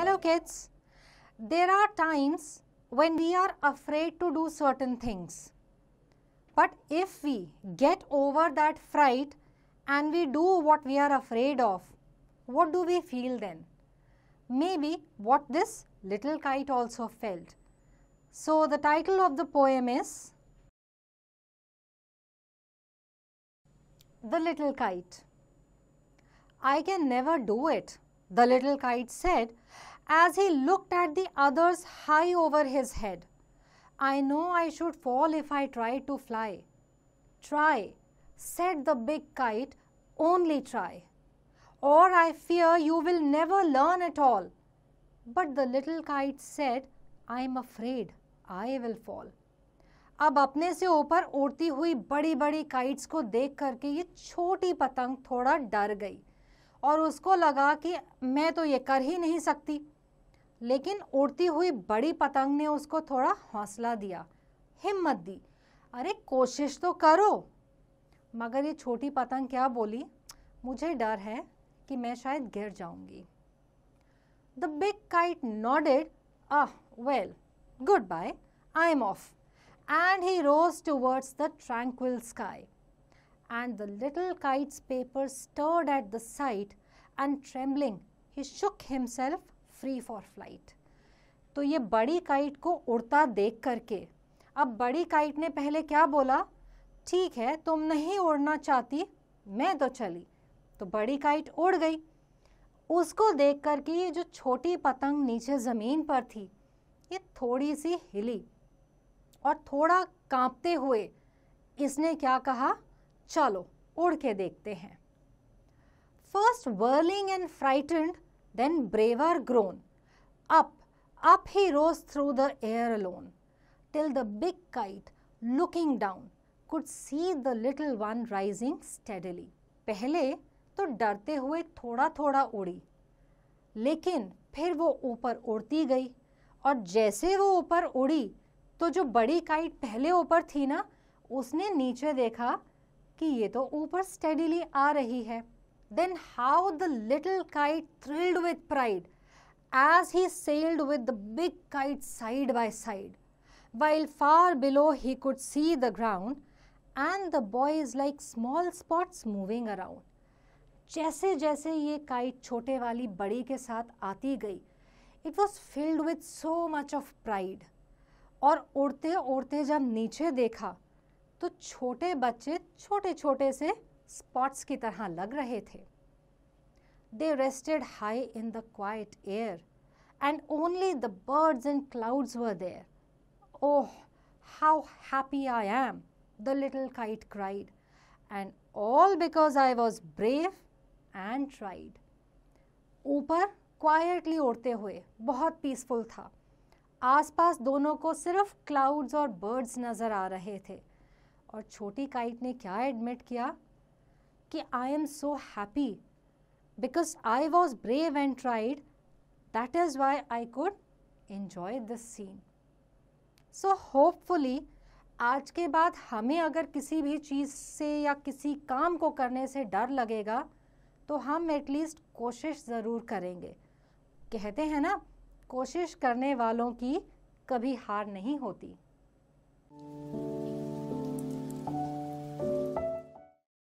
Hello kids, there are times when we are afraid to do certain things. But if we get over that fright and we do what we are afraid of, what do we feel then? Maybe what this little kite also felt. So the title of the poem is The Little Kite. I can never do it, the little kite said as he looked at the others high over his head. I know I should fall if I try to fly. Try, said the big kite, only try. Or I fear you will never learn at all. But the little kite said, I am afraid I will fall. अब अपने से ऊपर उड़ती हुई बड़ी बड़ी kites को देख करके ये छोटी पतंग थोड़ा डर गई और उसको लगा कि मैं तो ये कर ही नहीं सकती लेकिन उड़ती हुई बड़ी पतंग ने उसको थोड़ा हौसला दिया हिम्मत दी अरे कोशिश तो करो मगर ये छोटी पतंग क्या बोली मुझे डर है कि मैं शायद गिर जाऊंगी the big kite nodded ah well good bye I am off and he rose towards the tranquil sky and the little kite's paper stirred at the sight and trembling he shook himself free for flight. तो ये बड़ी kite को उड़ता देख करके अब बड़ी kite ने पहले क्या बोला ठीक है तुम नहीं उड़ना चाहती मैं तो चली तो बड़ी काइट उड़ गई उसको देख करके ये जो छोटी पतंग नीचे ज़मीन पर थी ये थोड़ी सी हिली और थोड़ा कांपते हुए इसने क्या कहा चलो उड़ के देखते हैं first whirling and frightened then braver grown up up he rose through the air alone till the big kite looking down could see the little one rising steadily पहले तो डरते हुए थोड़ा थोड़ा उड़ी लेकिन फिर वो ऊपर उड़ती गई और जैसे वो ऊपर उड़ी तो जो बड़ी काइट पहले ऊपर थी ना उसने नीचे देखा कि ये तो ऊपर स्टेडिली आ रही है then how the little kite thrilled with pride as he sailed with the big kite side by side while far below he could see the ground and the boy is like small spots moving around जैसे जैसे ये kite छोटे वाली बड़ी के साथ आती गई it was filled with so much of pride और उड़ते उड़ते जब नीचे देखा तो छोटे बच्चे छोटे छोटे से स्पॉट्स की तरह लग रहे थे they rested high in the quiet air and only the birds and clouds were there oh how happy I am the little kite cried and all because I was brave and tried ऊपर quietly उड़ते हुए बहुत peaceful था आसपास दोनों को सिर्फ clouds और बर्ड्स नज़र आ रहे थे और छोटी काइट ने क्या एडमिट किया कि I am so happy because I was brave and tried that is why I could enjoy this scene so hopefully आज के बाद हमें अगर किसी भी चीज़ से या किसी काम को करने से डर लगेगा तो हम एटलीस्ट कोशिश ज़रूर करेंगे कहते हैं ना कोशिश करने वालों की कभी हार नहीं होती